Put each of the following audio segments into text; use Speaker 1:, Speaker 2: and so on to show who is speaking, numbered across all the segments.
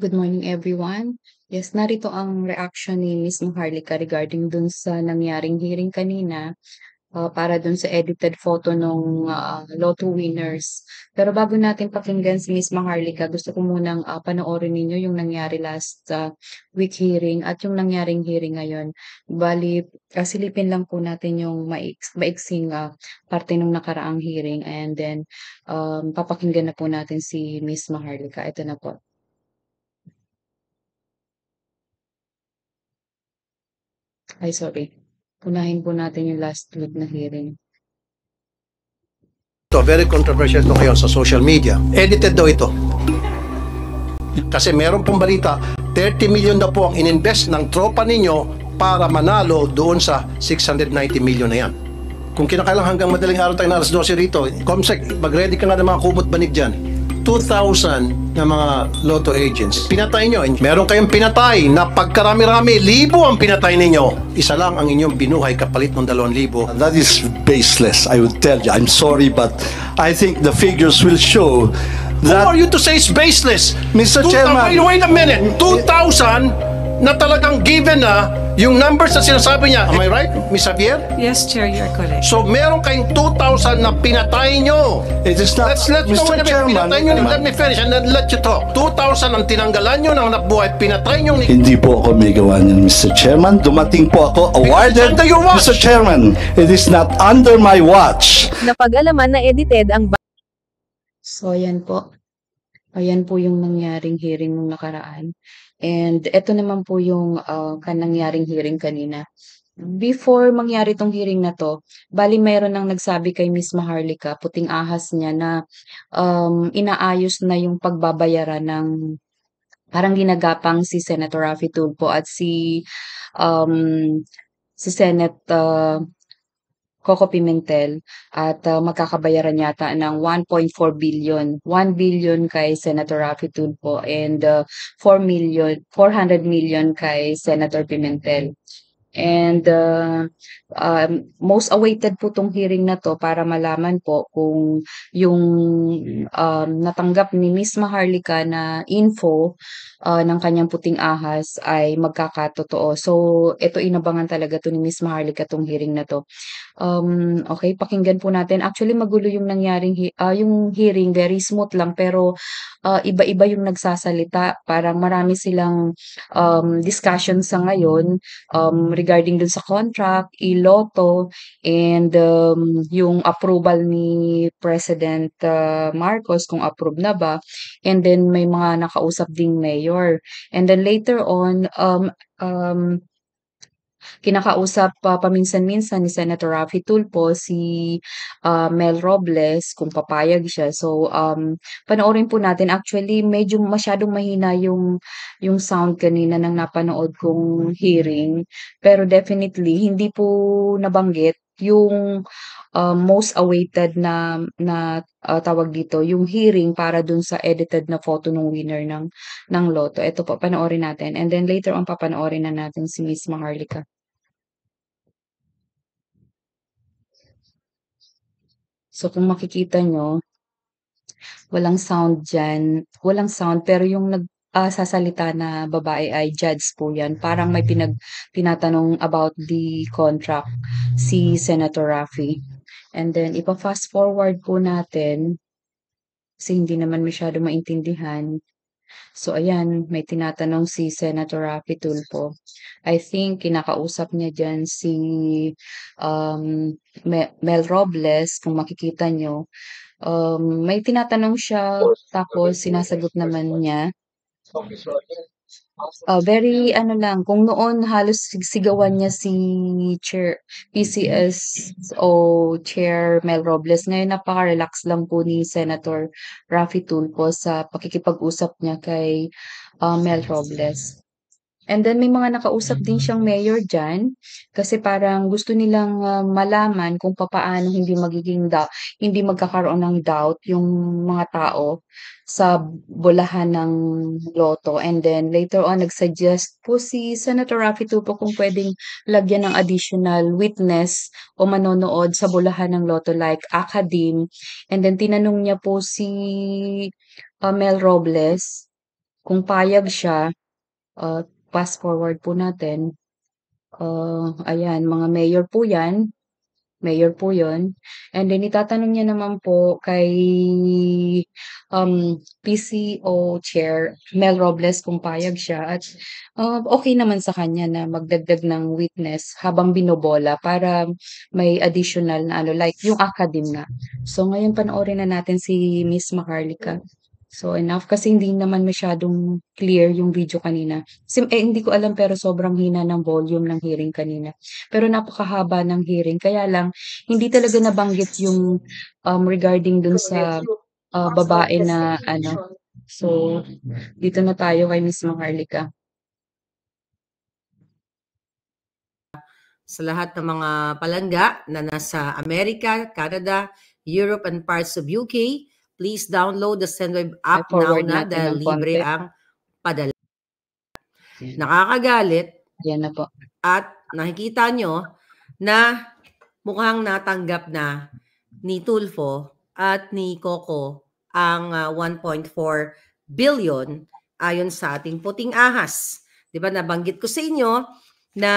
Speaker 1: Good morning everyone. Yes, narito ang reaction ni Ms. Harlika regarding dun sa nangyaring hearing kanina uh, para dun sa edited photo ng uh, ah, lotto winners. Pero bago natin pakinggan si Ms. Maharlika, gusto ko munang uh, panoorin ninyo yung nangyari last uh, week hearing at yung nangyaring hearing ngayon. Bali, uh, silipin lang po natin yung maiks maiksing uh, parte ng nakaraang hearing and then um, papakinggan na po natin si Ms. Maharlika. Ito na po. Ay, sorry. Unahin po natin yung last week na hearing. Ito, very controversial ito ngayon sa social media. Edited daw ito.
Speaker 2: Kasi meron pong balita, 30 million daw po ang ininvest ng tropa ninyo
Speaker 1: para manalo doon sa 690 million na yan. Kung kinakailang hanggang madaling araw tayo na alas 12 rito, Comsec, mag-ready ka nga ng mga kumot banig dyan. 2,000 na mga
Speaker 2: lotto agents. Pinatay nyo. Meron kayong pinatay na pagkarami-rami, libo ang pinatay ninyo. Isa lang ang inyong binuhay kapalit ng libo. That is baseless, I would tell you. I'm sorry, but I think the figures will show that... Who are you to say it's baseless? Mr. Chairman... Wait, wait a minute. 2,000 na talagang given na yung numbers na sinasabi niya. Am I right, Ms. Javier? Yes, Chair, you're correct. So meron kayong 2,000 na pinatay nyo. It is not, let's, let's Mr. Know, Chairman, pinatay nyo, let me finish and then let you talk. 2,000 ang tinanggalan nyo ng nabuhay, pinatay nyo ni...
Speaker 1: Hindi po ako may gawa niyan, Mr. Chairman.
Speaker 2: Dumating po ako awarded. Under your watch. Mr. Chairman, it is not under my watch.
Speaker 1: Napag-alaman na edited ang... So yan po. Ayan po yung nangyaring hearing nung nakaraan. And ito naman po yung uh, ah, nangyaring hearing kanina. Before mangyari tong hearing na to, bali mayroon nang nagsabi kay Miss Maharlika, puting ahas niya na um, inaayos na yung pagbabayaran ng parang ginagapang si Senator Rafi Tulpo at si um, si Senate uh, Coco Pimentel at uh, magkakabayaran yata ng 1.4 billion. 1 billion kay Senator Rafi Tulfo and uh, ah, 4 million 400 million kay Senator Pimentel. And uh, um, most awaited po tong hearing na to para malaman po kung yung um, natanggap ni Ms. Maharlika na info uh, ng kanyang puting ahas ay magkakatotoo. So, ito inabangan talaga to ni Miss Maharlika tong hearing na to. Um, okay, pakinggan po natin. Actually, magulo yung nangyaring uh, yung hearing, very smooth lang pero uh, iba-iba yung nagsasalita. Parang marami silang um, discussion sa ngayon um, regarding dun sa contract, iloto, and um, yung approval ni President uh, Marcos kung approve na ba. And then may mga nakausap ding mayor employer. And then later on, um, um, kinakausap pa uh, paminsan-minsan ni Senator Rafi Tulpo si uh, Mel Robles kung papayag siya. So um panoorin po natin actually medyo masyadong mahina yung yung sound kanina nang napanood kong hearing pero definitely hindi po nabanggit yung uh, most awaited na na uh, tawag dito yung hearing para dun sa edited na photo ng winner ng ng loto. Ito po panoorin natin and then later on papanoorin na natin si Miss Maharlika. So kung makikita nyo, walang sound dyan. Walang sound pero yung nag uh, sasalita na babae ay judge po yan. Parang may pinag, pinatanong about the contract si Senator Rafi. And then, ipa-fast forward po natin kasi hindi naman masyado maintindihan. So, ayan, may tinatanong si Senator Rafi Tulfo. I think kinakausap niya dyan si um, Mel Robles, kung makikita nyo. Um, may tinatanong siya, tapos sinasagot naman niya. Oh, very ano lang, kung noon halos sigawan niya si chair PCS o Chair Mel Robles, ngayon napaka-relax lang po ni Senator Raffy Tulfo sa pakikipag-usap niya kay uh, Mel Robles. And then may mga nakausap din siyang mm. mayor diyan kasi parang gusto nilang ah, malaman kung papaano hindi magiging dou hindi magkakaroon ng doubt yung mga tao sa bulahan ng loto. And then later on nag-suggest po si Senator Raffy Tulfo kung pwedeng lagyan ng additional witness o manonood sa bulahan ng loto like Akadim. And then tinanong niya po si ah, Mel Robles kung payag siya ah, pass forward po natin, uh, ayan, mga mayor po yan, mayor po yon And then, itatanong niya naman po kay um, PCO Chair Mel Robles kung payag siya. At uh, okay naman sa kanya na magdagdag ng witness habang binobola para may additional na ano, like yung academe na. So, ngayon panoorin na natin si Miss Maharlika. So enough kasi hindi naman masyadong clear yung video kanina. Sim eh, hindi ko alam pero sobrang hina ng volume ng hearing kanina. Pero napakahaba ng hearing kaya lang hindi talaga nabanggit yung um, regarding dun sa uh, babae na ano. So dito na tayo kay Miss Maharlika.
Speaker 2: Sa lahat ng mga palangga na nasa Amerika, Canada, Europe and parts of UK, Please download the SendWave app now na dahil libre content. ang padala. Nakakagalit. Yan na po. At nakikita nyo na mukhang natanggap na ni Tulfo at ni Coco ang 1.4 ah, billion ayon sa ating puting ahas. 'Di ba nabanggit ko sa inyo na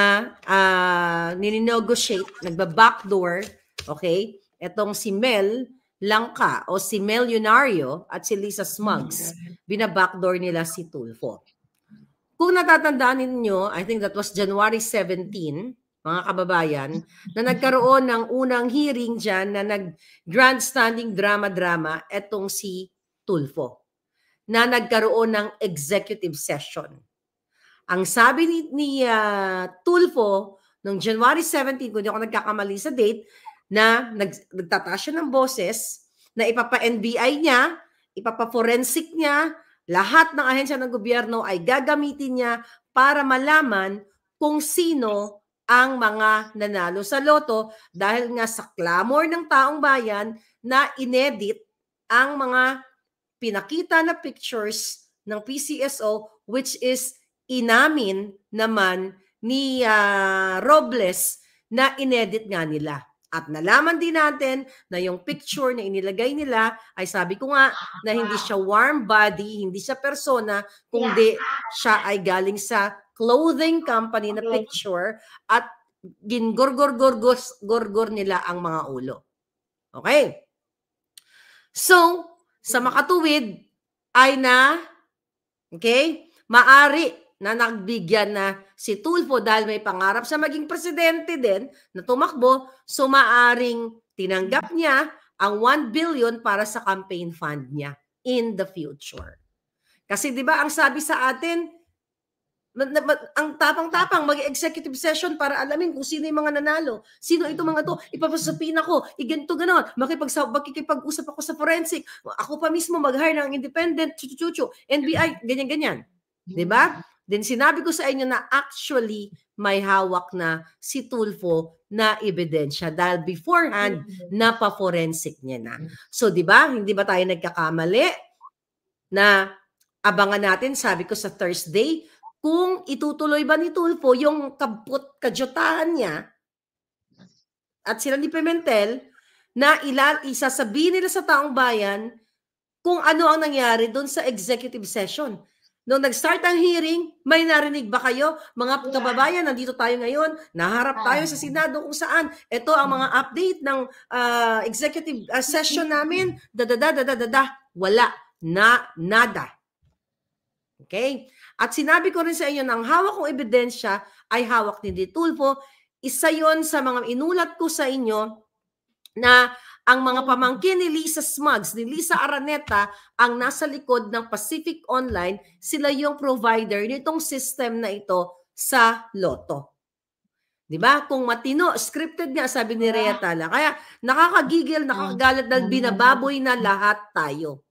Speaker 2: uh, ah, ninegotiate, nagba-backdoor, okay? Etong si Mel Langka o si Mel Yunario at si Lisa Smugs, mm-hmm. binabackdoor nila si Tulfo. Kung natatandaan ninyo, I think that was January 17, mga kababayan, na nagkaroon ng unang hearing dyan na nag-grandstanding drama-drama etong si Tulfo na nagkaroon ng executive session. Ang sabi ni, ni uh, Tulfo, noong January 17, kung hindi ako nagkakamali sa date, na nag, nagtataas siya ng boses, na ipapa-NBI niya, ipapa-forensic niya, lahat ng ahensya ng gobyerno ay gagamitin niya para malaman kung sino ang mga nanalo sa loto dahil nga sa clamor ng taong bayan na inedit ang mga pinakita na pictures ng PCSO which is inamin naman ni uh, Robles na inedit nga nila. At nalaman din natin na yung picture na inilagay nila ay sabi ko nga na hindi siya warm body, hindi siya persona, kundi siya ay galing sa clothing company na picture at gingorgor-gorgor nila ang mga ulo. Okay? So, sa mm. makatuwid ay na okay, maari na nagbigyan na si Tulfo dahil may pangarap sa maging presidente din na tumakbo, sumaaring tinanggap niya ang 1 billion para sa campaign fund niya in the future. Kasi 'di ba ang sabi sa atin ang tapang-tapang mag-executive session para alamin kung sino yung mga nanalo. Sino ito mga to? Ipapasapin ako. Iganto ganon. Makipag makikipag-usap ako sa forensic. Ako pa mismo mag-hire ng independent chuchuchu, NBI, ganyan-ganyan. 'Di ba? Then sinabi ko sa inyo na actually may hawak na si Tulfo na ebidensya dahil beforehand mm-hmm. na pa forensic niya na. Mm-hmm. So 'di ba? Hindi ba tayo nagkakamali na abangan natin sabi ko sa Thursday kung itutuloy ba ni Tulfo yung kabut kajotahan niya at sila ni Pimentel na ilal isasabihin nila sa taong bayan kung ano ang nangyari doon sa executive session Nung nag-start ang hearing, may narinig ba kayo? Mga kababayan, nandito tayo ngayon. Naharap tayo sa ah. Senado kung saan. Ito ang mga update ng uh, executive uh, session namin. Dadadadadadada. Wala. Na, nada. Okay? At sinabi ko rin sa inyo na ang hawak kong ebidensya ay hawak ni Ditulfo. Isa yon sa mga inulat ko sa inyo na ang mga pamangkin ni Lisa Smugs, ni Lisa Araneta, ang nasa likod ng Pacific Online, sila yung provider nitong system na ito sa Lotto. 'Di ba? Kung matino, scripted nga sabi ni Rhea Tala. Kaya nakakagigil, nakakagalit dahil mm-hmm. binababoy na lahat tayo.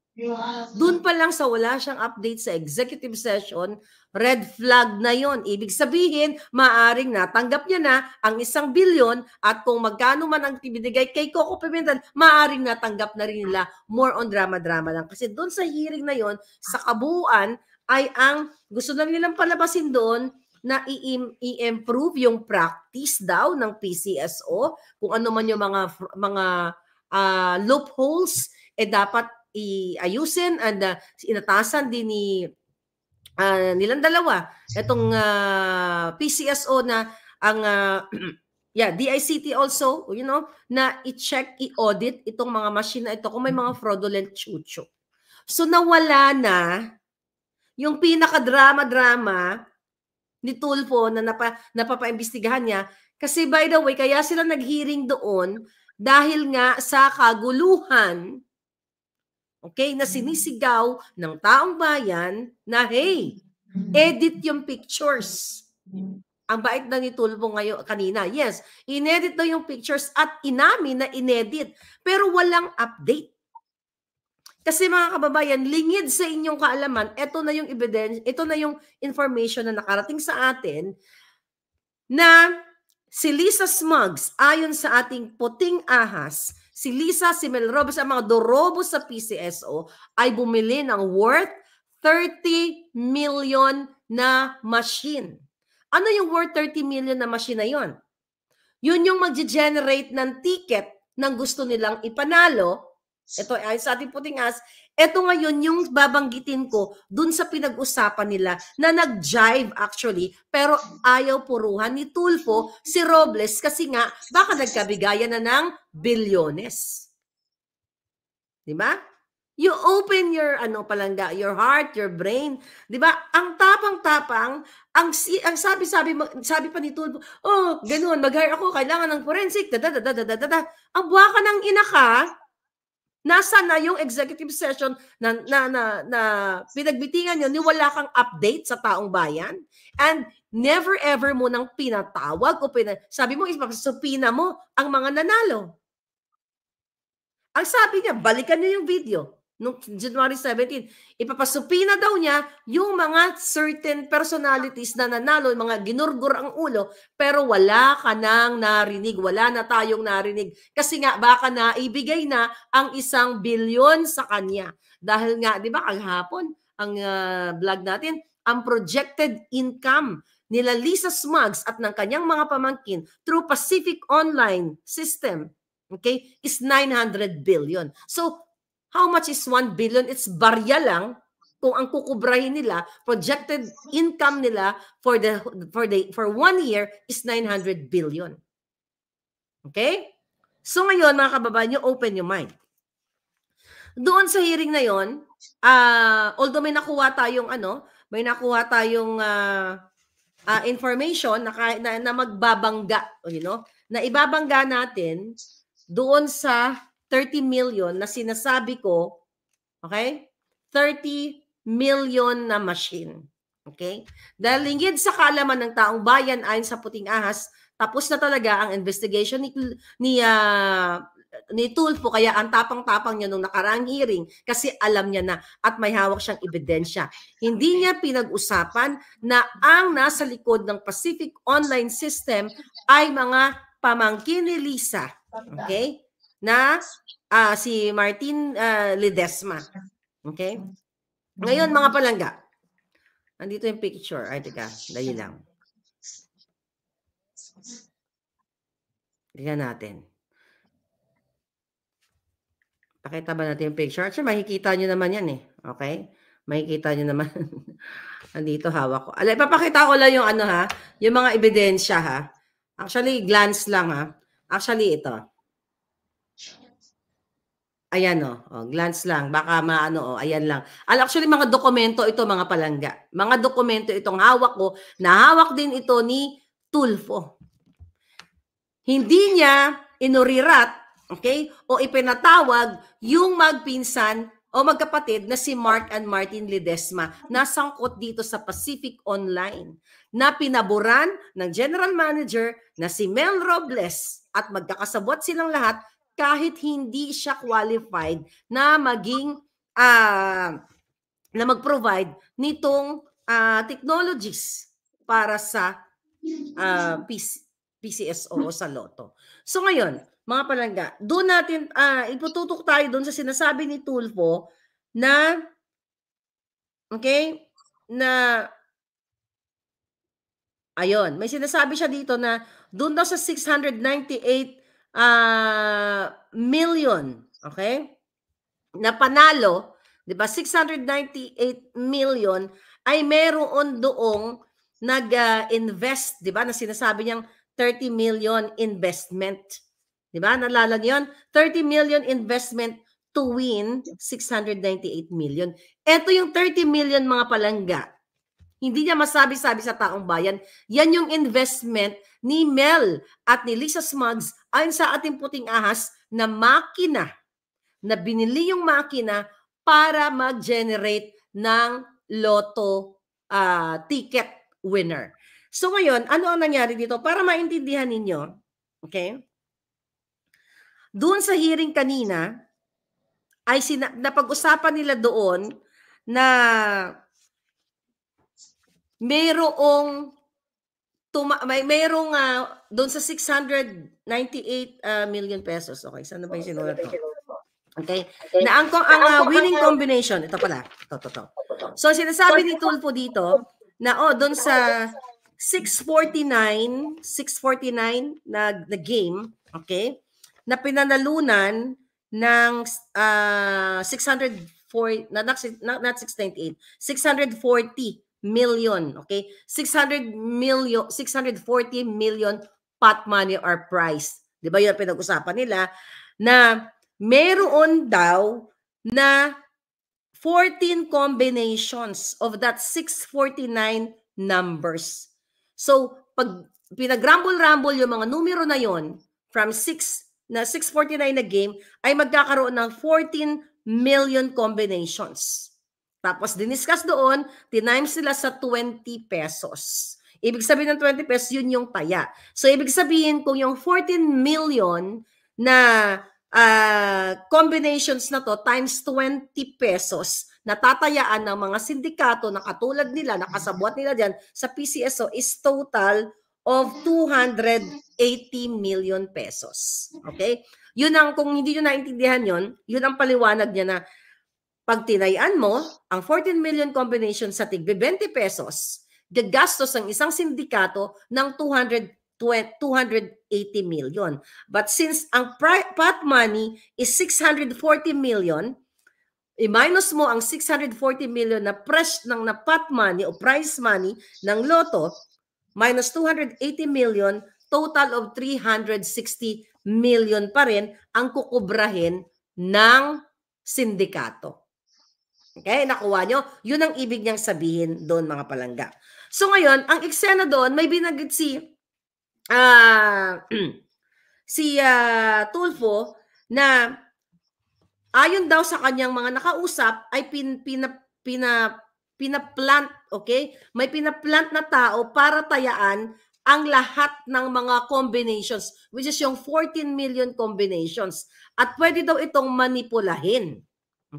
Speaker 2: Doon pa lang sa wala siyang update sa executive session, red flag na yon. Ibig sabihin, maaring natanggap niya na ang isang bilyon at kung magkano man ang binigay kay Coco Pimentel, maaring natanggap na rin nila more on drama-drama lang. Kasi doon sa hearing na yon, sa kabuuan ay ang gusto na nilang palabasin doon na i-improve yung practice daw ng PCSO, kung ano man yung mga mga uh, loopholes eh dapat iayusin and uh, inatasan din ni uh, nilang dalawa itong uh, ah, PCSO na ang uh, yeah, DICT also, you know, na i-check, i-audit itong mga machine na ito kung may mga mm-hmm. fraudulent chucho. So nawala na yung pinaka-drama-drama ni Tulfo na napa, napapaimbestigahan niya kasi by the way, kaya sila naghearing doon dahil nga sa kaguluhan okay, na sinisigaw ng taong bayan na, hey, edit yung pictures. Ang bait na ni Tulbo ngayon, kanina, yes, inedit na yung pictures at inamin na inedit, pero walang update. Kasi mga kababayan, lingid sa inyong kaalaman, ito na yung evidence, ito na yung information na nakarating sa atin na si Lisa Smugs, ayon sa ating puting ahas, Si Lisa, si Mel Robes, ang mga dorobo sa PCSO ay bumili ng worth 30 million na machine. Ano yung worth 30 million na machine na yon? Yun yung mag-generate ng ticket ng gusto nilang ipanalo ito ay sa ating puting as. Ito ngayon yung babanggitin ko dun sa pinag-usapan nila na nag-jive actually pero ayaw puruhan ni Tulfo si Robles kasi nga baka nagkabigayan na ng bilyones. Di ba? You open your ano palangga, your heart, your brain, 'di ba? Ang tapang-tapang, ang ang sabi-sabi sabi pa ni Tulfo, oh, ganoon, mag-hire ako, kailangan ng forensic, da da da da da da. Ang buwa ka ng inaka, ka, Nasa na yung executive session na, na, na, na pinagbitingan nyo, niwala kang update sa taong bayan? And never ever mo nang pinatawag o pina, sabi mo, ipapasupina mo ang mga nanalo. Ang sabi niya, balikan niyo yung video noong January 17, na daw niya yung mga certain personalities na nanalo, mga ginurgur ang ulo, pero wala ka nang narinig, wala na tayong narinig. Kasi nga, baka na ibigay na ang isang bilyon sa kanya. Dahil nga, di ba, kaghapon, ang uh, vlog natin, ang projected income nila Lisa Smugs at ng kanyang mga pamangkin through Pacific Online System okay, is 900 billion. So, How much is 1 billion? It's barya lang kung ang kukubrahin nila, projected income nila for the for the for one year is 900 billion. Okay? So ngayon, mga kababayan nyo, open your mind. Doon sa hearing na yon, uh, although may nakuha tayong ano, may nakuha tayong uh, uh, information na, na, na magbabangga, you know, na ibabangga natin doon sa 30 million na sinasabi ko, okay? 30 million na machine. Okay? Dahil lingid sa kalaman ng taong bayan ayon sa puting ahas, tapos na talaga ang investigation ni ni, uh, ni Tulfo kaya ang tapang-tapang niya nung nakarang hearing kasi alam niya na at may hawak siyang ebidensya. Hindi niya pinag-usapan na ang nasa likod ng Pacific Online System ay mga pamangkin ni Lisa. Okay? na uh, si Martin uh, Ledesma. Okay? Ngayon, mga palangga. Nandito yung picture. Ay, teka. Dali lang. Tignan natin. Pakita ba natin yung picture? Actually, makikita nyo naman yan eh. Okay? Makikita nyo naman. Andito, hawak ko. Alay, papakita ko lang yung ano ha. Yung mga ebidensya ha. Actually, glance lang ha. Actually, ito. Ayan o, oh. oh, glance lang. Baka maano o, oh, ayan lang. Al actually mga dokumento ito mga palangga. Mga dokumento itong hawak ko. Oh. Nahawak din ito ni Tulfo. Hindi niya inurirat, okay? O ipinatawag yung magpinsan o magkapatid na si Mark and Martin Ledesma na sangkot dito sa Pacific Online na pinaboran ng general manager na si Mel Robles at magkakasabot silang lahat kahit hindi siya qualified na maging uh, na mag-provide nitong uh, technologies para sa uh, ah, PC, PCSO o sa Lotto. So ngayon, mga palangga, doon natin, uh, ipututok tayo doon sa sinasabi ni Tulfo na, okay, na, ayun, may sinasabi siya dito na doon daw sa 698 uh, million, okay? Na panalo, 'di ba? 698 million ay meron doong nag-invest, 'di ba? Na sinasabi niyang 30 million investment. 'Di ba? Nalalag 'yon. 30 million investment to win 698 million. Ito yung 30 million mga palangga. Hindi niya masabi-sabi sa taong bayan. Yan yung investment ni Mel at ni Lisa Smugs Ayon sa ating puting ahas na makina na binili yung makina para mag-generate ng loto uh, ticket winner. So ngayon, ano ang nangyari dito? Para maintindihan ninyo, okay? Doon sa hearing kanina, ay sina- napag-usapan nila doon na mayroong tuma- may merong uh, doon sa 698 uh, ah, million pesos. Okay, saan na ba yung sinulat ko? Okay. Na ang, ang uh, winning combination, ito pala. Ito, ito, ito. So, sinasabi ni Tulfo dito na, oh, doon sa 649, 649 na, na game, okay, na pinanalunan ng uh, 604, not, not, not 698, 640 million, okay? 600 million, 640 million pot money or price. 'Di ba 'yun pinag-usapan nila na meron daw na 14 combinations of that 649 numbers. So, pag pinag pinagrumble-rumble yung mga numero na yon from 6 na 649 na game ay magkakaroon ng 14 million combinations. Tapos diniscuss doon, tinimes nila sa 20 pesos. Ibig sabihin ng 20 pesos, yun yung taya. So, ibig sabihin, kung yung 14 million na uh, combinations na to times 20 pesos, natatayaan ng mga sindikato na katulad nila, nakasabwat nila dyan, sa PCSO is total of 280 million pesos. Okay? Yun ang, kung hindi nyo naintindihan yun, yun ang paliwanag niya na pag tinayan mo ang 14 million combination sa tigbe 20 pesos, gagastos ang isang sindikato ng 200 280 million. But since ang pot money is 640 million, i-minus mo ang 640 million na fresh ng na pot money o prize money ng loto, minus 280 million, total of 360 million pa rin ang kukubrahin ng sindikato. Okay, nakuha nyo? Yun ang ibig niyang sabihin doon mga palangga. So ngayon, ang eksena doon, may binagit si uh, si uh, Tulfo na ayon daw sa kanyang mga nakausap ay pin, pina, pina, pinaplant, okay? May pinaplant na tao para tayaan ang lahat ng mga combinations, which is yung 14 million combinations. At pwede daw itong manipulahin.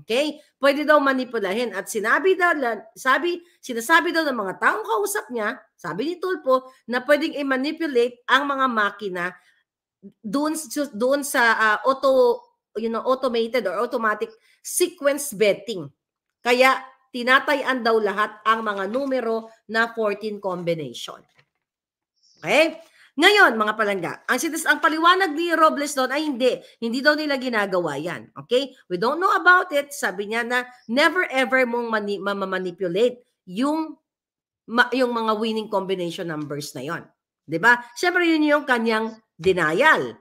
Speaker 2: Okay? Pwede daw manipulahin. At sinabi daw, sabi, sinasabi daw ng mga taong kausap niya, sabi ni Tulpo, na pwedeng i-manipulate ang mga makina doon, doon sa uh, auto, you know, automated or automatic sequence betting. Kaya tinatayan daw lahat ang mga numero na 14 combination. Okay? Ngayon, mga palangga, ang, sinas- ang paliwanag ni Robles doon ay hindi. Hindi daw nila ginagawa yan. Okay? We don't know about it. Sabi niya na never ever mong mani- mamamanipulate yung, ma- yung mga winning combination numbers na yon. Di ba? Siyempre, yun yung kanyang denial.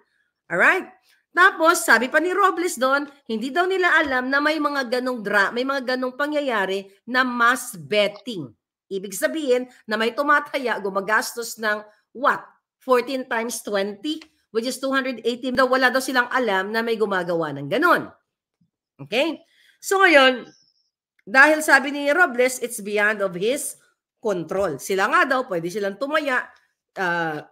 Speaker 2: Alright? Tapos, sabi pa ni Robles doon, hindi daw nila alam na may mga ganong dra, may mga ganong pangyayari na mass betting. Ibig sabihin na may tumataya, gumagastos ng what? 14 times 20, which is 280. Daw wala daw silang alam na may gumagawa ng ganun. Okay? So ngayon, dahil sabi ni Robles, it's beyond of his control. Sila nga daw, pwede silang tumaya. Uh,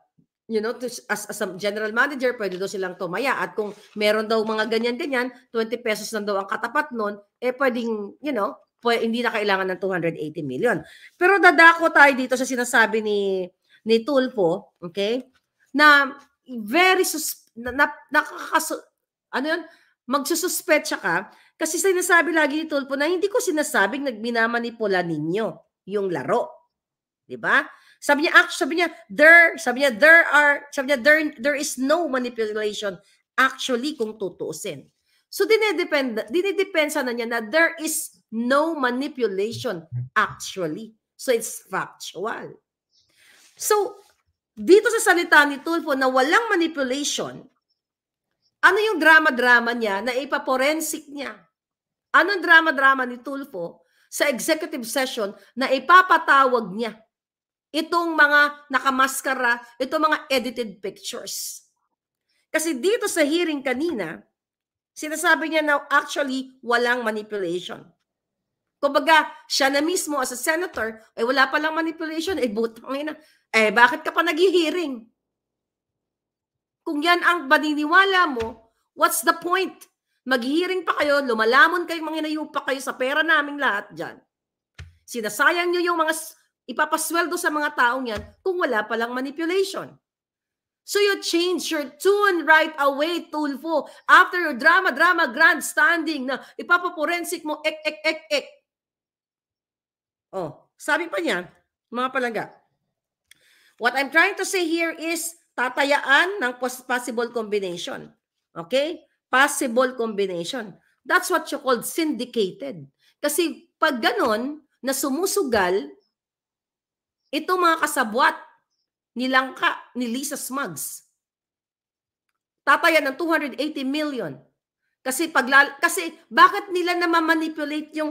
Speaker 2: you know, to, as, as a general manager, pwede daw silang tumaya. At kung meron daw mga ganyan-ganyan, 20 pesos lang daw ang katapat nun, eh pwedeng, you know, pwede, hindi na kailangan ng 280 million. Pero dadako tayo dito sa sinasabi ni ni Tulfo, okay? Na very sus na, na, nakakasu ano yun? Magsususpecha ka kasi sinasabi lagi ni Tulfo na hindi ko sinasabing nagminamanipula ninyo yung laro. 'Di ba? Sabi niya, actually, sabi niya, there, sabi niya, there are, sabi niya, there, there is no manipulation actually kung tutuusin. So, dinidepend, dinidepensa na niya na there is no manipulation actually. So, it's factual. So, dito sa salita ni Tulfo na walang manipulation, ano yung drama-drama niya na ipaporensik niya? Anong drama-drama ni Tulfo sa executive session na ipapatawag niya itong mga nakamaskara, itong mga edited pictures? Kasi dito sa hearing kanina, sinasabi niya na actually walang manipulation. Kumbaga, siya na mismo as a senator, eh wala pa lang manipulation, eh butang ina. Eh bakit ka pa naghihiring? Kung yan ang baniniwala mo, what's the point? Maghihiring pa kayo, lumalamon kayo, manginayupa kayo sa pera naming lahat dyan. Sinasayang nyo yung mga ipapasweldo sa mga taong yan kung wala pa lang manipulation. So you change your tune right away, Tulfo. After your drama-drama grandstanding na ipapaporensik mo, ek, ek, ek, ek. Oh, sabi pa niya, mga palaga, what I'm trying to say here is tatayaan ng possible combination. Okay? Possible combination. That's what you called syndicated. Kasi pag ganon, na sumusugal, ito mga kasabwat, ni Langka, ni Lisa Smugs. Tatayan ng 280 million. Kasi pag kasi bakit nila namamanipulate yung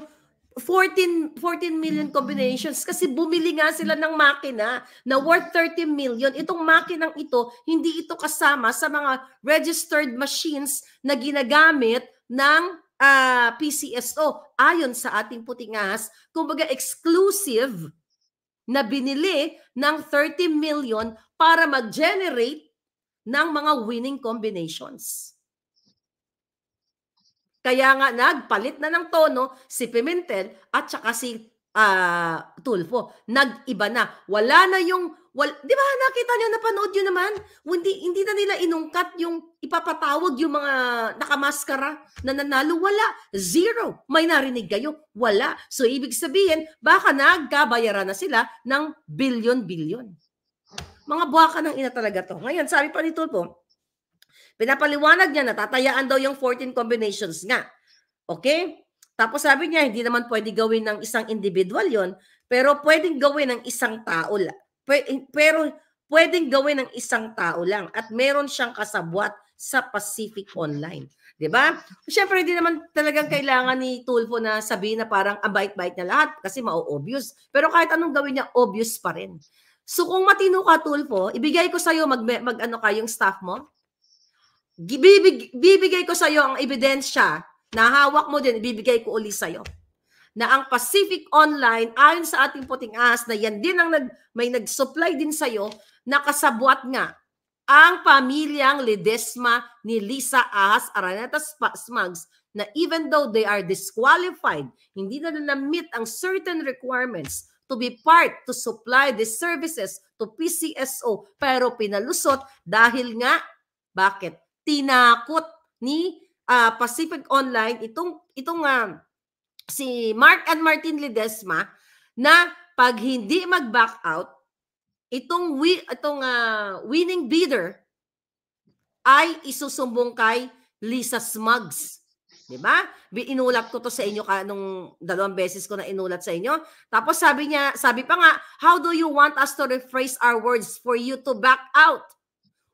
Speaker 2: 14, 14 million combinations kasi bumili nga sila ng makina na worth 30 million. Itong makinang ito, hindi ito kasama sa mga registered machines na ginagamit ng uh, ah, PCSO ayon sa ating putingas. Kumbaga exclusive na binili ng 30 million para mag-generate ng mga winning combinations. Kaya nga nagpalit na ng tono si Pimentel at saka si uh, Tulfo. Nag-iba na. Wala na yung wal, 'di ba nakita niyo napanood niyo naman? Hindi hindi na nila inungkat yung ipapatawag yung mga nakamaskara na nanalo wala. Zero. May narinig kayo? Wala. So ibig sabihin, baka nagkabayaran na sila ng billion-billion. Mga buwaka ng ina talaga to. Ngayon, sabi pa ni Tulfo, Pinapaliwanag niya, natatayaan daw yung 14 combinations nga. Okay? Tapos sabi niya, hindi naman pwede gawin ng isang individual yon pero pwedeng gawin ng isang tao lang. Pero pwedeng gawin ng isang tao lang at meron siyang kasabwat sa Pacific Online. 'Di ba? Syempre hindi naman talagang kailangan ni Tulfo na sabihin na parang abait-bait ah, na lahat kasi mau-obvious. Pero kahit anong gawin niya, obvious pa rin. So kung matino ka Tulfo, ibigay ko sa iyo mag, mag ano ka yung staff mo bibig, bibigay ko sa iyo ang ebidensya na hawak mo din, bibigay ko uli sa iyo. Na ang Pacific Online, ayon sa ating puting as, na yan din ang nag, may nag-supply din sa iyo, nakasabuat nga ang pamilyang Ledesma ni Lisa Ahas Araneta Smugs na even though they are disqualified, hindi na na-meet ang certain requirements to be part to supply the services to PCSO pero pinalusot dahil nga bakit? tinakot ni uh, Pacific Online itong itong uh, si Mark and Martin Ledesma na pag hindi mag-back out itong wi itong uh, winning bidder ay isusumbong kay Lisa Smugs. 'Di ba? Inulat ko to sa inyo ka nung dalawang beses ko na inulat sa inyo. Tapos sabi niya, sabi pa nga, how do you want us to rephrase our words for you to back out?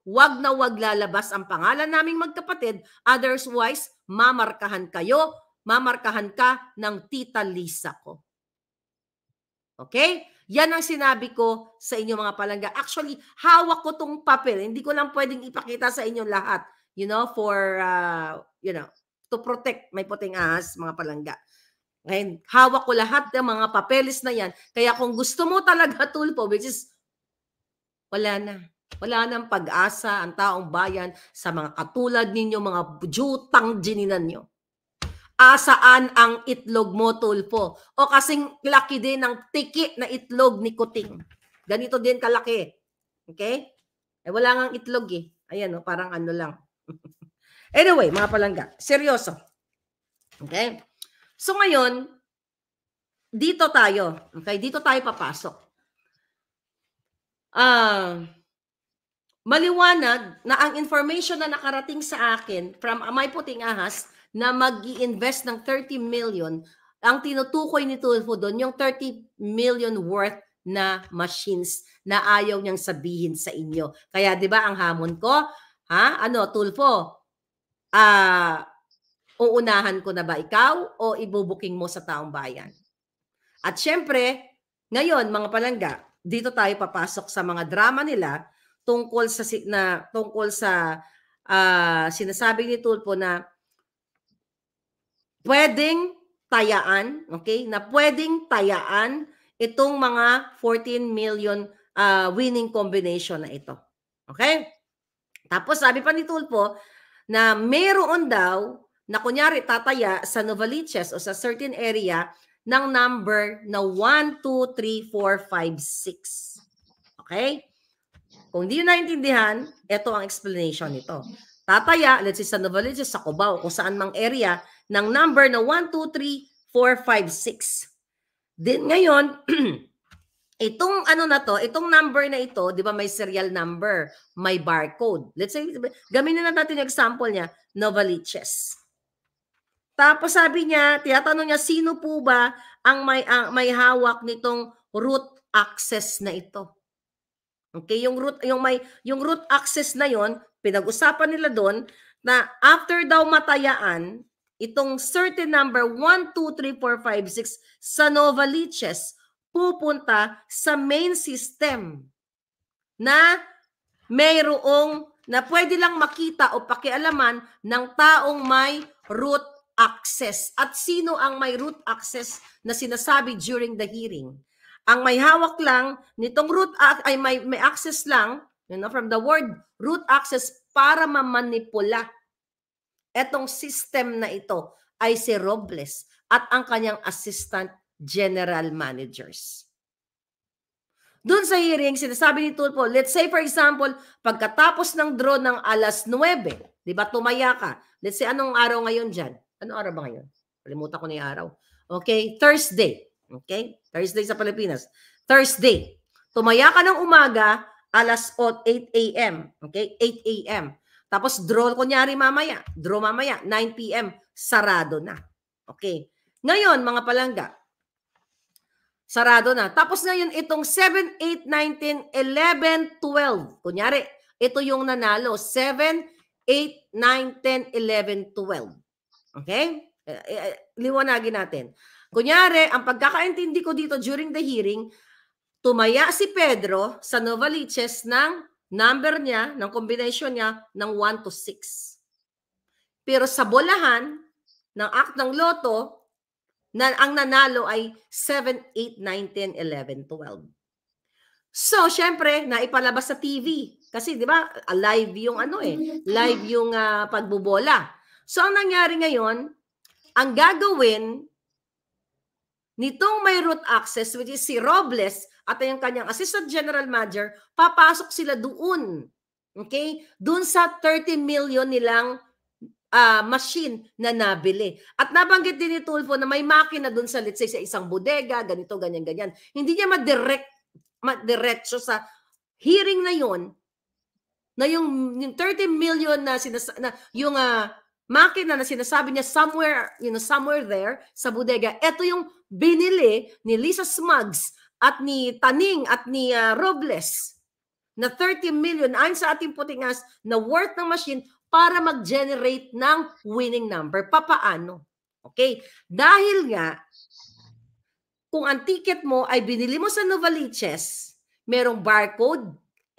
Speaker 2: Wag na wag lalabas ang pangalan naming magkapatid, otherwise mamarkahan kayo, mamarkahan ka ng tita Lisa ko. Okay? Yan ang sinabi ko sa inyo mga palangga. Actually, hawak ko tong papel. Hindi ko lang pwedeng ipakita sa inyo lahat, you know, for, uh, you know, to protect my puting ahas, mga palangga. Ngayon, hawak ko lahat ng mga papeles na yan. Kaya kung gusto mo talaga, Tulpo, which is, wala na. Wala nang pag-asa ang taong bayan sa mga katulad ninyo, mga jutang gininan nyo. Asaan ang itlog mo, Tulpo? O kasing laki din ng tiki na itlog ni Kuting. Ganito din kalaki. Okay? Eh, wala nga itlog eh. Ayan, oh, parang ano lang. anyway, mga palangga, seryoso. Okay? So ngayon, dito tayo. Okay? Dito tayo papasok. Ah... Uh, maliwanag na ang information na nakarating sa akin from Amay Puting Ahas na mag invest ng 30 million, ang tinutukoy ni Tulfo doon, yung 30 million worth na machines na ayaw niyang sabihin sa inyo. Kaya 'di ba ang hamon ko, ha? Ano, Tulfo? Ah, uh, uunahan ko na ba ikaw o ibubuking mo sa taong bayan? At syempre, ngayon mga palangga, dito tayo papasok sa mga drama nila tungkol sa na tungkol sa uh, sinasabi ni Tulpo na pwedeng tayaan, okay? Na pwedeng tayaan itong mga 14 million uh, winning combination na ito. Okay? Tapos sabi pa ni Tulpo na mayroon daw na kunyari tataya sa Novaliches o sa certain area ng number na 1, 2, 3, 4, 5, 6. Okay? Kung hindi nyo naintindihan, ito ang explanation nito. Tataya, let's say sa Novaliches, sa Cubao, kung saan mang area, ng number na 123456. Then ngayon, itong ano na to, itong number na ito, di ba may serial number, may barcode. Let's say, gamitin na natin yung example niya, Novaliches. Tapos sabi niya, tinatanong niya, sino po ba ang may, ang, ah, may hawak nitong root access na ito? Okay, yung root yung may yung root access na yon, pinag-usapan nila doon na after daw matayaan itong certain number 1 2 3 4 5 6 sa Nova Liches pupunta sa main system na mayroong na pwede lang makita o pakialaman ng taong may root access. At sino ang may root access na sinasabi during the hearing? Ang may hawak lang nitong root ay may, may access lang, you know, from the word root access para mamanipula etong system na ito ay si Robles at ang kanyang assistant general managers. Doon sa hearing, sinasabi ni Tulpo, let's say for example, pagkatapos ng draw ng alas 9, di ba tumaya ka? Let's say anong araw ngayon diyan Ano araw ba ngayon? Kalimutan ko na yung araw. Okay, Thursday. Okay? Thursday sa Pilipinas. Thursday. Tumaya ka ng umaga, alas 8 a.m. Okay? 8 a.m. Tapos draw, kunyari mamaya, draw mamaya, 9 p.m., sarado na. Okay? Ngayon, mga palangga, sarado na. Tapos ngayon, itong 7, 8, 19, 11, 12. Kunyari, ito yung nanalo. 7, 8, 9, 10, 11, 12. Okay? Eh, eh, eh, liwanagin natin. Kunyari, ang pagkakaintindi ko dito during the hearing, tumaya si Pedro sa Novaliches ng number niya, ng combination niya, ng 1 to 6. Pero sa bolahan ng act ng loto, na ang nanalo ay 7, 8, 9, 10, 11, 12. So, syempre, naipalabas sa TV. Kasi, di ba, live yung ano eh. Live yung uh, ah, pagbubola. So, ang nangyari ngayon, ang gagawin Nitong may root access, which is si Robles at yung kanyang assistant general manager, papasok sila doon. Okay? Doon sa 30 million nilang uh, machine na nabili. At nabanggit din ni Tulfo na may makina doon sa let's say sa isang bodega, ganito, ganyan, ganyan. Hindi niya madirect, madiretso sa hearing na yon na yung, yung 30 million na, sinas- na yung uh, makina na sinasabi niya somewhere, you know, somewhere there sa bodega, ito yung binili ni Lisa Smugs at ni Taning at ni uh, Robles na 30 million ayon sa ating putingas na worth ng machine para mag-generate ng winning number. Papaano? Okay? Dahil nga, kung ang ticket mo ay binili mo sa Novaliches, merong barcode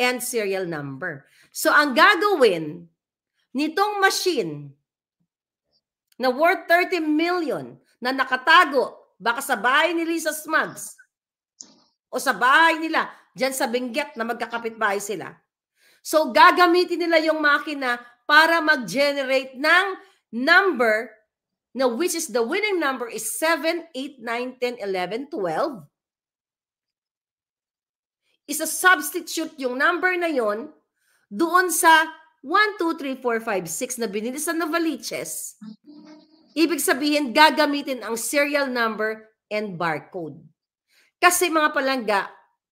Speaker 2: and serial number. So ang gagawin nitong machine na worth 30 million na nakatago Baka sa bahay ni Lisa Smugs o sa bahay nila, diyan sa Benguet na magkakapit bahay sila. So gagamitin nila yung makina para mag-generate ng number na which is the winning number is 7, 8, 9, 10, 11, 12. Isa substitute yung number na yon doon sa 1, 2, 3, 4, 5, 6 na binili sa Novaliches Ibig sabihin, gagamitin ang serial number and barcode. Kasi mga palangga,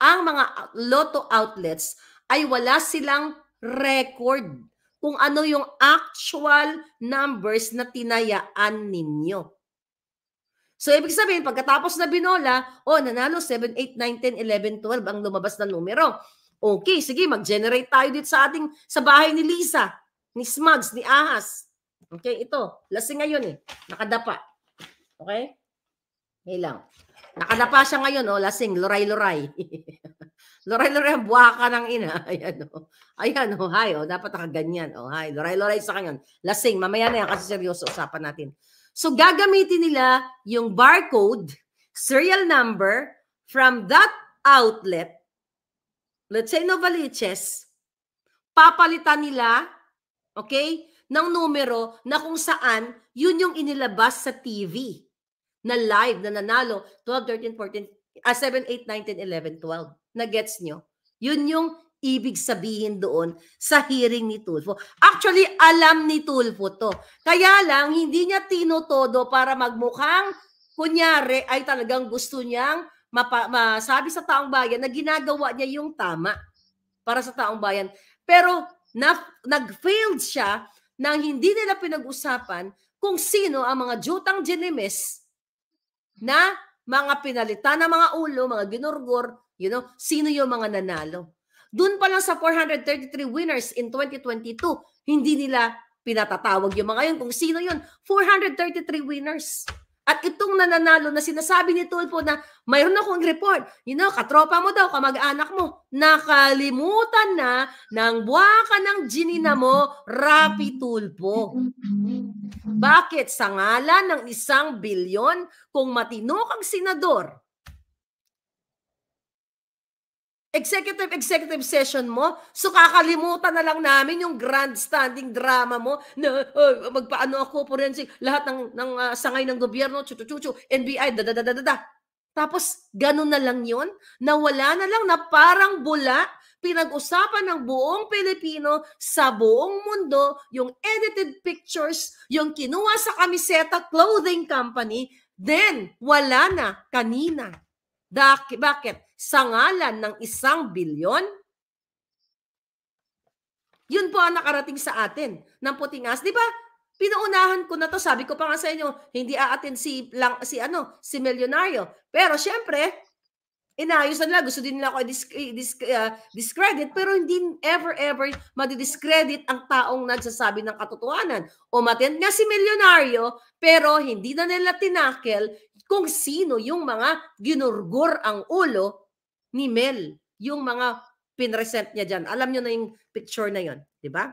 Speaker 2: ang mga lotto outlets ay wala silang record kung ano yung actual numbers na tinayaan ninyo. So, ibig sabihin, pagkatapos na binola, o oh, nanalo 7, 8, 9, 10, 11, 12 ang lumabas na numero. Okay, sige, mag-generate tayo dito sa ating, sa bahay ni Lisa, ni Smugs, ni Ahas. Okay, ito. Lasing ngayon eh. Nakadapa. Okay? lang. Nakadapa siya ngayon, oh, lasing, Loray-loray. Loray-loray ang buhaka ng ina. Ayan, oh. Ayan, oh, hi, oh, dapat nakaganyan. Oh, hi, Loray-loray sa kanyon. Lasing, mamaya na yan kasi seryoso usapan natin. So, gagamitin nila yung barcode, serial number, from that outlet, let's say Novaliches, papalitan nila, okay, ng numero na kung saan yun yung inilabas sa TV na live na nanalo 12, 13, 14, ah, 7, 8, 9, 10, 11, 12. Nagets nyo? Yun yung ibig sabihin doon sa hearing ni Tulfo. Actually, alam ni Tulfo to. Kaya lang, hindi niya tinotodo para magmukhang kunyari ay talagang gusto niyang mapa, masabi sa taong bayan na ginagawa niya yung tama para sa taong bayan. Pero na, nag-failed siya nang hindi nila pinag-usapan kung sino ang mga jutang ginimis na mga pinalitan ng mga ulo, mga ginurgor, you know, sino yung mga nanalo. Doon pa lang sa 433 winners in 2022, hindi nila pinatatawag yung mga yun kung sino yun. 433 winners. At itong nananalo na sinasabi ni Tulfo na mayroon akong report, you know, katropa mo daw, kamag-anak mo, nakalimutan na ng buwaka ng ginina mo, Rapi Tulfo. Mm-hmm. Bakit sa ngalan ng isang bilyon kung matino kang senador executive executive session mo. So kakalimutan na lang namin yung grandstanding drama mo na uh, magpaano ako forensic lahat ng ng uh, sangay ng gobyerno, chu NBI, da da da da da. Tapos ganun na lang 'yon, nawala na lang na parang bula pinag-usapan ng buong Pilipino sa buong mundo yung edited pictures, yung kinuha sa kamiseta clothing company, then wala na kanina. Dak- bakit? sa ngalan ng isang bilyon? Yun po ang nakarating sa atin ng puting as. Di ba? Pinaunahan ko na to, sabi ko pa nga sa inyo, hindi aatin si lang si ano, si milyonaryo. Pero siyempre, inayos na nila, gusto din nila ako disc, disc, uh, ah, discredit, pero hindi ever, ever madidiscredit ang taong nagsasabi ng katotohanan. O nga si milyonaryo, pero hindi na nila tinakil kung sino yung mga ginurgur ang ulo ni Mel yung mga pinresent niya diyan. Alam niyo na yung picture na yon, 'di ba?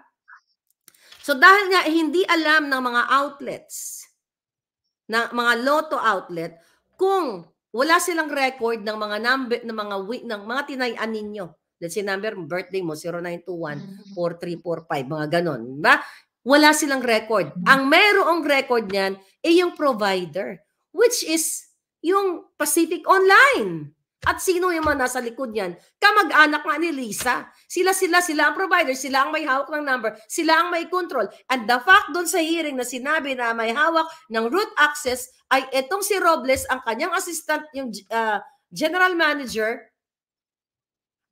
Speaker 2: So dahil nga hindi alam ng mga outlets na mga loto outlet kung wala silang record ng mga number ng mga week ng mga tinayan ninyo. Let's say number birthday mo 0921 4345 mm-hmm. mga ganon, 'di ba? Wala silang record. Mm-hmm. Ang merong record niyan ay yung provider which is yung Pacific Online. At sino yung man nasa likod niyan? Kamag-anak nga ni Lisa. Sila, sila, sila ang provider. Sila ang may hawak ng number. Sila ang may control. And the fact doon sa hearing na sinabi na may hawak ng root access ay etong si Robles, ang kanyang assistant, yung uh, general manager,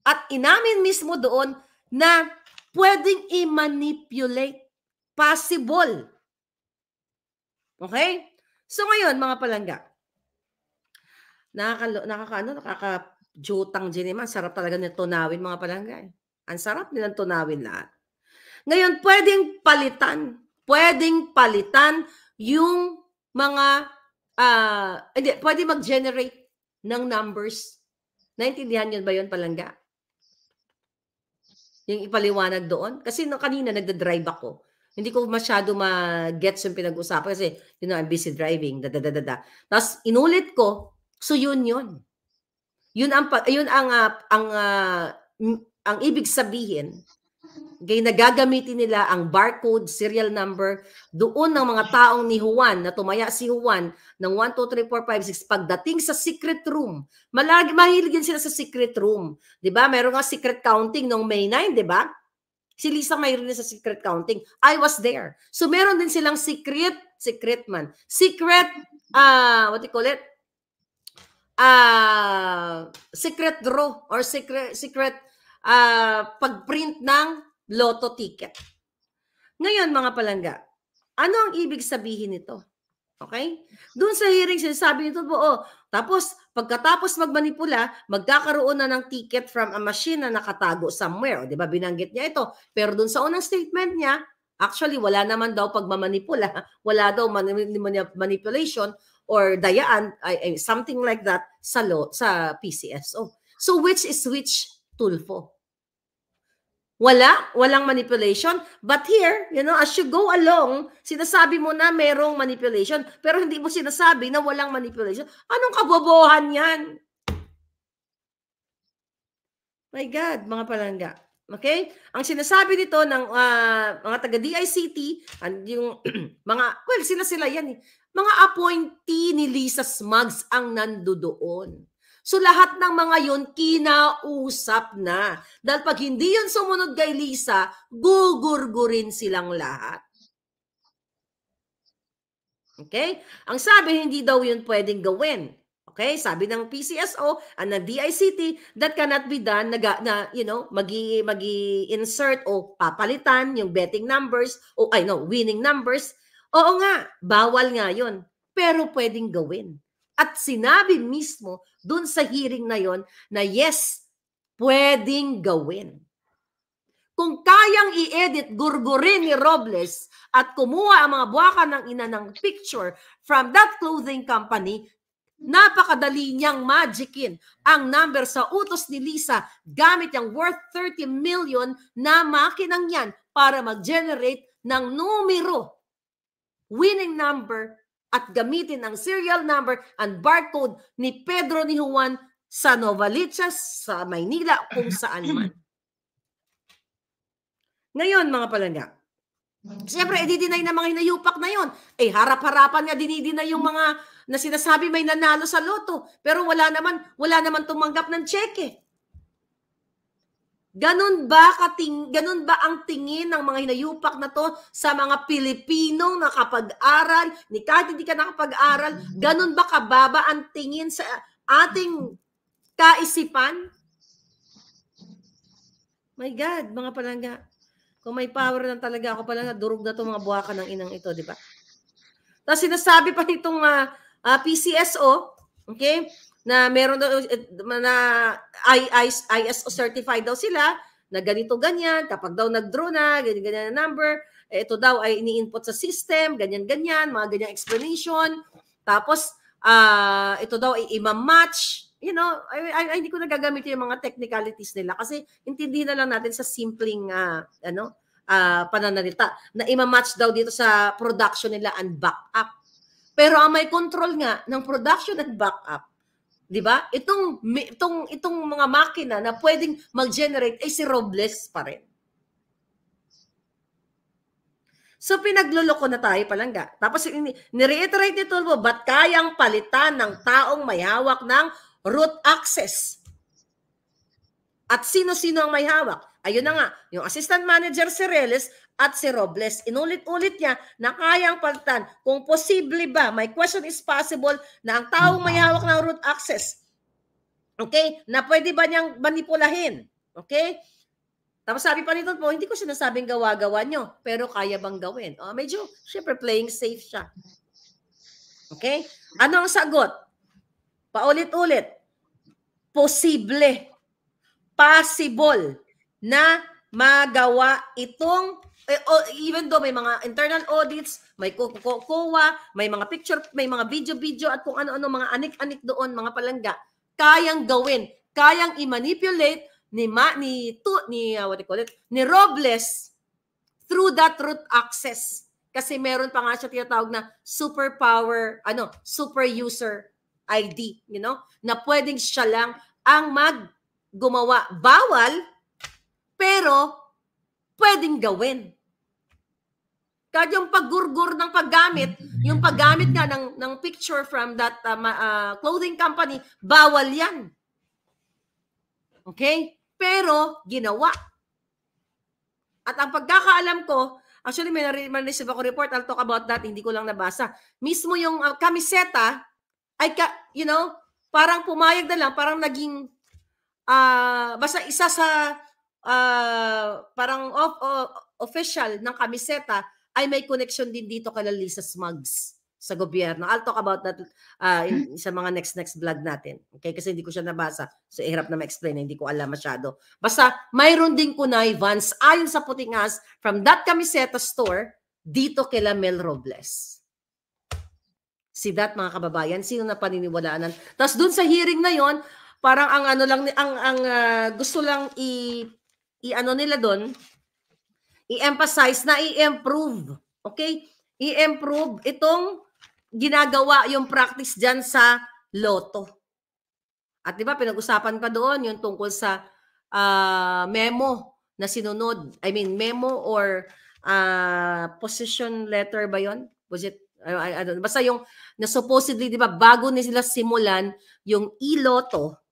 Speaker 2: at inamin mismo doon na pwedeng i-manipulate. Possible. Okay? So ngayon, mga palangga, Nakaka, nakaka ano, nakaka-jutang din naman. Sarap talaga nila tunawin mga palanggay. Ang sarap nilang tunawin lahat. Ngayon, pwedeng palitan. Pwedeng palitan yung mga, uh, hindi, pwede mag-generate ng numbers. Naintindihan yun ba yun, palangga? Yung ipaliwanag doon? Kasi no, kanina nagda-drive ako. Hindi ko masyado ma-gets yung pinag-usapan kasi, you know, I'm busy driving, da da da da Tapos inulit ko, So yun yun. Yun ang yun ang uh, ang uh, ang ibig sabihin gay nagagamitin nila ang barcode, serial number doon ng mga taong ni Juan na tumaya si Juan ng 1, 2, 3, 4, 5, 6 pagdating sa secret room. Malag mahilig din sila sa secret room. 'Di ba? Meron nga secret counting noong May 9, 'di ba? Si Lisa mayroon din sa secret counting. I was there. So meron din silang secret, secret man. Secret, uh, what do you call it? uh, secret draw or secret, secret uh, ah, pagprint ng lotto ticket. Ngayon mga palangga, ano ang ibig sabihin nito? Okay? Doon sa hearing, sinasabi nito po, oh, tapos, pagkatapos magmanipula, magkakaroon na ng ticket from a machine na nakatago somewhere. di ba, binanggit niya ito. Pero doon sa unang statement niya, actually, wala naman daw pagmamanipula. Wala daw manipulation or dayaan, I, I, something like that sa, lo, sa PCSO. So which is which Tulfo? Wala, walang manipulation. But here, you know, as you go along, sinasabi mo na merong manipulation, pero hindi mo sinasabi na walang manipulation. Anong kabobohan yan? My God, mga palangga. Okay? Ang sinasabi nito ng uh, mga taga DICT and yung mga well sila sila yan eh. Mga appointee ni Lisa Smugs ang doon. So lahat ng mga yon kinausap na. Dahil pag hindi yon sumunod kay Lisa, gugurgurin silang lahat. Okay? Ang sabi, hindi daw yun pwedeng gawin. Okay? Sabi ng PCSO and ng DICT, that cannot be done na, na you know, magi, magi insert o papalitan yung betting numbers o, I know, winning numbers Oo nga, bawal nga yon pero pwedeng gawin. At sinabi mismo dun sa hearing na yon na yes, pwedeng gawin. Kung kayang i-edit gurgurin ni Robles at kumuha ang mga buwaka ng ina ng picture from that clothing company, napakadali niyang magicin ang number sa utos ni Lisa gamit ang worth 30 million na makinang yan para mag-generate ng numero winning number at gamitin ang serial number and barcode ni Pedro ni Juan sa Novaliches, sa Maynila, kung saan man. Ngayon, mga palanya, Siyempre, eh, didinay na mga hinayupak na yon. Eh, harap-harapan nga dinidinay yung mga na sinasabi may nanalo sa loto. Pero wala naman, wala naman tumanggap ng cheque. Ganun ba kating ganun ba ang tingin ng mga hinayupak na to sa mga Pilipinong nakapag-aral? Ni kahit hindi ka nakapag-aral, mm-hmm. ganun ba kababa ang tingin sa ating kaisipan? My God, mga palangga. Kung may power lang talaga ako pala na durog na to mga buwakan ng inang ito, di ba? Tapos sinasabi pa nitong uh, ah, uh, ah, PCSO, okay? na meron daw eh, na ISO certified daw sila na ganito ganyan kapag daw nag-draw na ganyan ganyan na number eh, ito daw ay ini-input sa system ganyan ganyan mga ganyan explanation tapos uh, ito daw ay i match you know, I, I, hindi ko nagagamit yung mga technicalities nila kasi intindi na lang natin sa simpleng uh, ano uh, pananalita na i match daw dito sa production nila and backup. Pero ang may control nga ng production at backup 'di ba? Itong itong itong mga makina na pwedeng mag-generate ay si Robles pa rin. So pinagloloko na tayo palangga. Tapos ni-reiterate ni Tulfo, ba't kayang palitan ng taong may hawak ng root access? At sino-sino ang may hawak? Ayun na nga, yung assistant manager si Reles at si Robles. Inulit-ulit niya na kayang palitan. Kung posible ba, my question is possible na ang taong may hawak ng root access, okay, na pwede ba niyang manipulahin? Okay? Tapos sabi pa nito po, hindi ko sinasabing gawa-gawa nyo, pero kaya bang gawin? Oh, medyo, syempre, playing safe siya. Okay? Ano ang sagot? Paulit-ulit. Posible. Possible na magawa itong eh, oh, even though may mga internal audits, may COA, may mga picture, may mga video-video at kung ano-ano mga anik-anik doon, mga palangga, kayang gawin, kayang i-manipulate ni ma, ni to, ni uh, what do you call it? ni Robles through that root access. Kasi meron pa nga siya tinatawag na superpower, ano, super user ID, you know, na pwedeng siya lang ang mag gumawa bawal pero pwedeng gawin. Kahit yung paggurgur ng paggamit, yung paggamit nga ng, ng picture from that uh, uh, clothing company, bawal yan. Okay? Pero, ginawa. At ang pagkakaalam ko, actually may na-receive ako report, I'll talk about that, hindi ko lang nabasa. Mismo yung uh, kamiseta, ay, ka, you know, parang pumayag na lang, parang naging, uh, basta isa sa uh, parang off, uh, official ng kamiseta ay may connection din dito kay Lalisa Smugs sa gobyerno. I'll talk about that uh, in, hmm. sa mga next next vlog natin. Okay? Kasi hindi ko siya nabasa. So, eh, hirap na ma-explain. Hindi ko alam masyado. Basta, mayroon na connivance ayon sa putingas from that kamiseta store dito kay Mel Robles. Si that, mga kababayan, sino na paniniwalaan? Tapos dun sa hearing na yon parang ang ano lang ang ang uh, gusto lang i i-ano nila doon, i-emphasize na i-improve. Okay? I-improve itong ginagawa yung practice dyan sa loto. At di ba, pinag-usapan pa doon yung tungkol sa uh, memo na sinunod. I mean, memo or uh, position letter ba yon? Was it? I, I, I don't, basta yung na supposedly, di ba, bago nila simulan yung e-loto,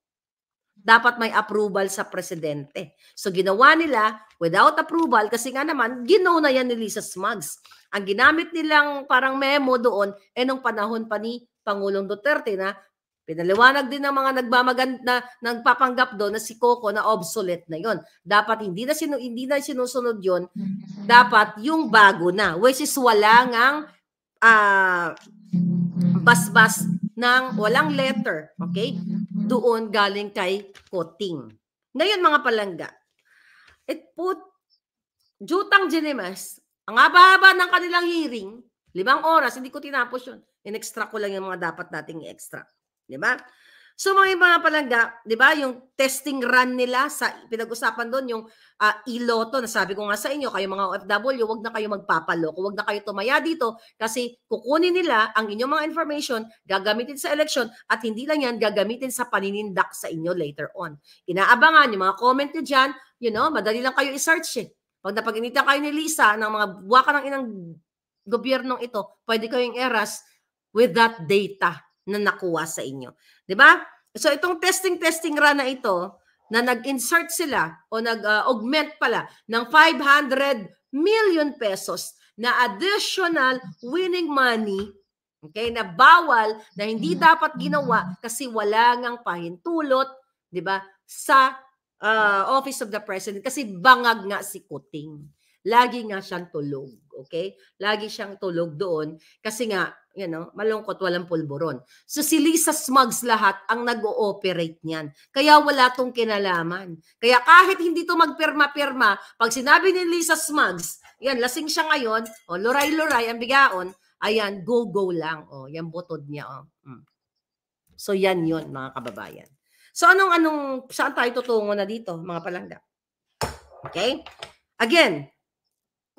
Speaker 2: dapat may approval sa presidente. So ginawa nila without approval kasi nga naman ginaw na yan ni Lisa Smugs. Ang ginamit nilang parang memo doon eh nung panahon pa ni Pangulong Duterte na pinaliwanag din ng mga nagmamaganda na nagpapanggap doon na si Coco na obsolete na yon. Dapat hindi na sino hindi na sinusunod yon. Mm-hmm. Dapat yung bago na which is wala ngang uh, basbas ng walang letter, okay? doon galing kay Koting. Ngayon mga palangga, it put Jutang Genemas, ang haba-haba ng kanilang hearing, limang oras, hindi ko tinapos yun. In-extract ko lang yung mga dapat nating i extract. Di ba? So may mga palangga, 'di ba, yung testing run nila sa pinag-usapan doon yung uh, Iloto, nasabi ko nga sa inyo, kayo mga OFW, wag na kayo magpapaloko, wag na kayo tumaya dito kasi kukunin nila ang inyong mga information, gagamitin sa election at hindi lang yan gagamitin sa paninindak sa inyo later on. Inaabangan yung mga comment niyo diyan, you know, madali lang kayo i-search eh. Pag napag-initan kayo ni Lisa ng mga buwakan ng inang gobyernong ito, pwede kayong eras with that data na nakuha sa inyo. 'Di ba? So itong testing-testing run na ito na nag-insert sila o nag-augment ah, pala ng 500 million pesos na additional winning money okay na bawal na hindi mm. dapat ginawa kasi wala ngang pahintulot 'di ba sa uh, office of the president kasi bangag nga si Kuting lagi nga siyang tulog Okay? Lagi siyang tulog doon kasi nga, you know, malungkot, walang pulburon. So si Lisa Smugs lahat ang nag-ooperate niyan. Kaya wala tong kinalaman. Kaya kahit hindi to magpirma-pirma, pag sinabi ni Lisa Smugs, yan, lasing siya ngayon, o oh, luray-luray ang bigaon, ayan, go-go lang. O, oh, yan butod niya. O. Oh. Hmm. So yan yon mga kababayan. So anong anong saan tayo tutungo na dito mga palangga? Okay? Again,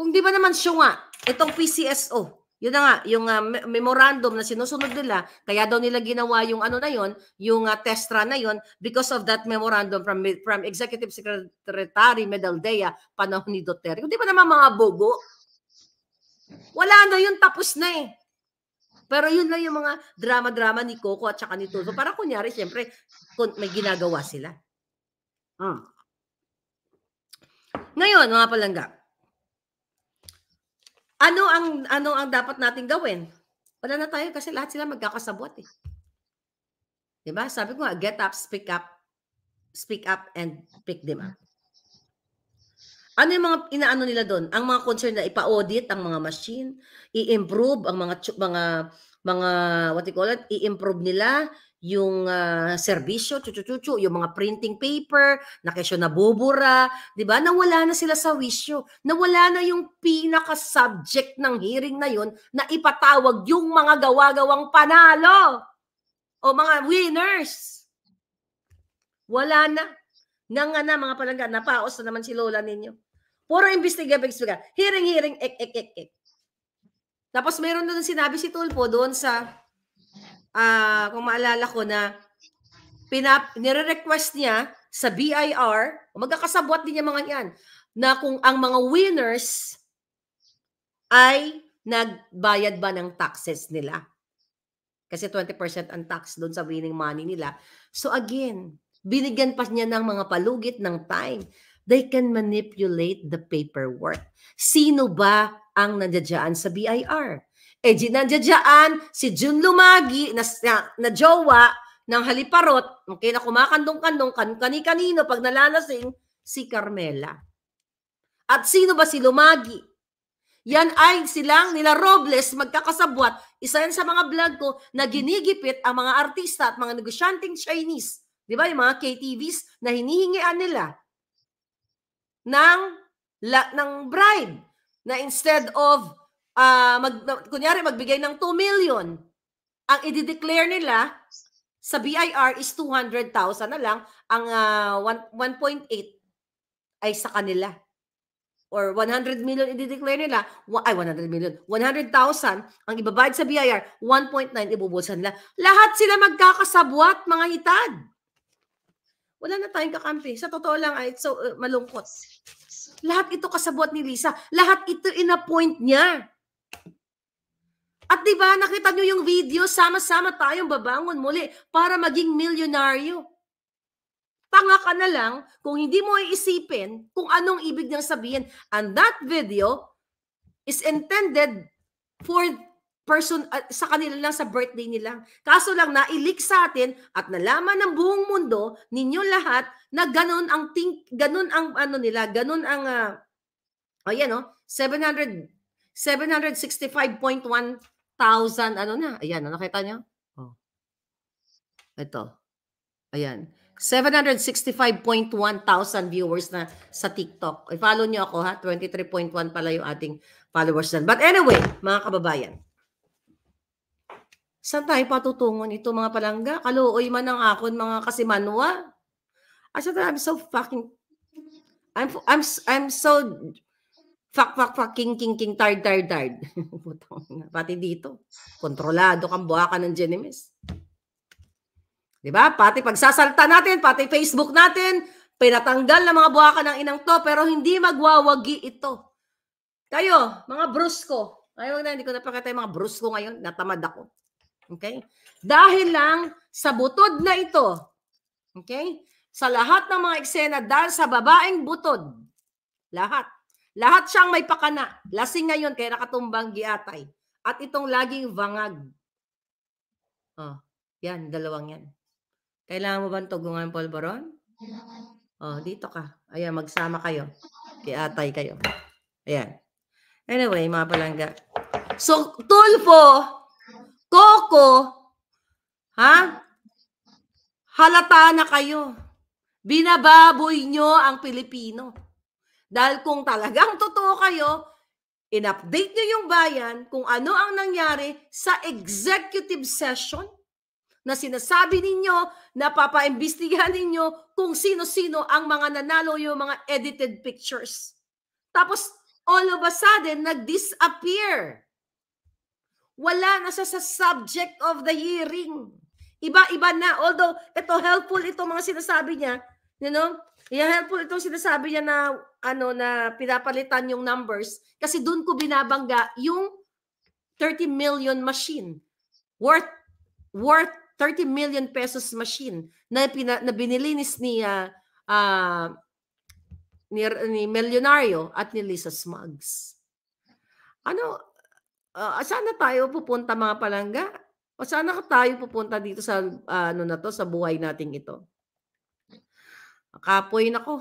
Speaker 2: kung di ba naman siya nga, itong PCSO, yun na nga, yung uh, memorandum na sinusunod nila, kaya daw nila ginawa yung ano na yon, yung uh, ah, TESTRA na yon because of that memorandum from from Executive Secretary Medaldea panahon ni Duterte. Di ba naman mga bogo? Wala na yun, tapos na eh. Pero yun lang yung mga drama-drama ni Coco at saka ni Tulfo. Parang kunyari, siyempre, may ginagawa sila. Hmm. Ngayon, mga palangga, ano ang ano ang dapat nating gawin? Wala na tayo kasi lahat sila magkakasabot eh. 'Di ba? Sabi ko nga, get up, speak up, speak up and pick them up. Ano yung mga inaano nila doon? Ang mga concern na ipa-audit ang mga machine, i-improve ang mga mga mga what do you call it, i-improve nila yung uh, serbisyo, chuchuchuchu, yung mga printing paper, na kesyo nabubura, di ba? Nawala na sila sa wisyo. Nawala na yung pinaka-subject ng hearing na yon na ipatawag yung mga gawa panalo o mga winners. Wala na. Nanga na mga palangga, napaos na naman si Lola ninyo. Puro investigative investigative. Hearing, hearing, ek, ek, ek, ek. Tapos meron doon sinabi si Tulpo doon sa uh, kung maalala ko na pinap nire-request niya sa BIR, magkakasabwat din niya mga yan, na kung ang mga winners ay nagbayad ba ng taxes nila. Kasi 20% ang tax doon sa winning money nila. So again, binigyan pa niya ng mga palugit ng time. They can manipulate the paperwork. Sino ba ang nandiyan sa BIR? Eh, nandiyadyaan si Jun Lumagi na, na, na jowa ng haliparot, okay, na kumakandong-kandong, kan, kani-kanino pag nalalasing si Carmela. At sino ba si Lumagi? Yan ay silang nila Robles magkakasabwat. Isa yan sa mga vlog ko na ginigipit ang mga artista at mga negosyanteng Chinese. Di ba? Yung mga KTVs na hinihingian nila ng, la, ng bride na instead of uh, mag, kunyari magbigay ng 2 million, ang i-declare nila sa BIR is 200,000 na lang, ang uh, ah, 1.8 ay sa kanila. Or 100 million i-declare nila, ay 100 million, 100,000 ang ibabayad sa BIR, 1.9 ibubulsan nila. Lahat sila magkakasabwat, mga itad. Wala na tayong kakampi. Sa totoo lang, ay so uh, malungkot. Lahat ito kasabwat ni Lisa. Lahat ito inappoint niya. At 'di ba nakita niyo yung video, sama-sama tayong babangon muli para maging milyonaryo. Tanga ka na lang kung hindi mo iisipin kung anong ibig niyang sabihin. And that video is intended for person uh, sa kanila lang sa birthday nila. Kaso lang nailik sa atin at nalaman ng buong mundo ninyo lahat na ganun ang think ganun ang ano nila, ganun ang uh, ayan oh, 700 765.1 2,000 ano na. Ayan, ano nakita niyo? Oh. Ito. Ayan. 765.1 thousand viewers na sa TikTok. I-follow eh, niyo ako ha. 23.1 pala yung ating followers dyan. But anyway, mga kababayan. Saan tayo patutungon ito mga palangga? Kaluoy man ang akon mga kasimanwa. As I'm so fucking I'm I'm I'm so Fuck, fuck, fuck, king, king, king, tard, tard, tard. Pati dito. Kontrolado kang buhaka ng Genemis. Di ba? Pati pagsasalta natin, pati Facebook natin, pinatanggal ng mga buhaka ng inang to, pero hindi magwawagi ito. Kayo, mga brusko. Ayaw na, hindi ko napakita yung mga brusko ngayon. Natamad ako. Okay? Dahil lang sa butod na ito. Okay? Sa lahat ng mga eksena, dahil sa babaeng butod. Lahat. Lahat siyang may pakana. Lasing ngayon kay nakatumbang giatay. At itong laging vangag. Oh, yan, dalawang yan. Kailangan mo ba tugungan polboron? Oh, dito ka. Ayan, magsama kayo. Giatay kayo. Ayan. Anyway, mga palangga. So, Tulfo, Coco, ha? Halata na kayo. Binababoy nyo ang Pilipino. Dahil kung talagang totoo kayo, in-update nyo yung bayan kung ano ang nangyari sa executive session na sinasabi ninyo, napapaimbestigahan ninyo kung sino-sino ang mga nanalo yung mga edited pictures. Tapos, all of a sudden, nag-disappear. Wala na siya sa subject of the hearing. Iba-iba na. Although, ito helpful ito mga sinasabi niya. You know? Kaya helpful itong sinasabi niya na ano na pinapalitan yung numbers kasi doon ko binabangga yung 30 million machine worth worth 30 million pesos machine na pina, na binilinis ni uh, uh, ni, ni Millionario at ni Lisa Smugs. Ano uh, sana tayo pupunta mga palangga? O sana tayo pupunta dito sa uh, ano na to sa buhay nating ito? Kapoy nako.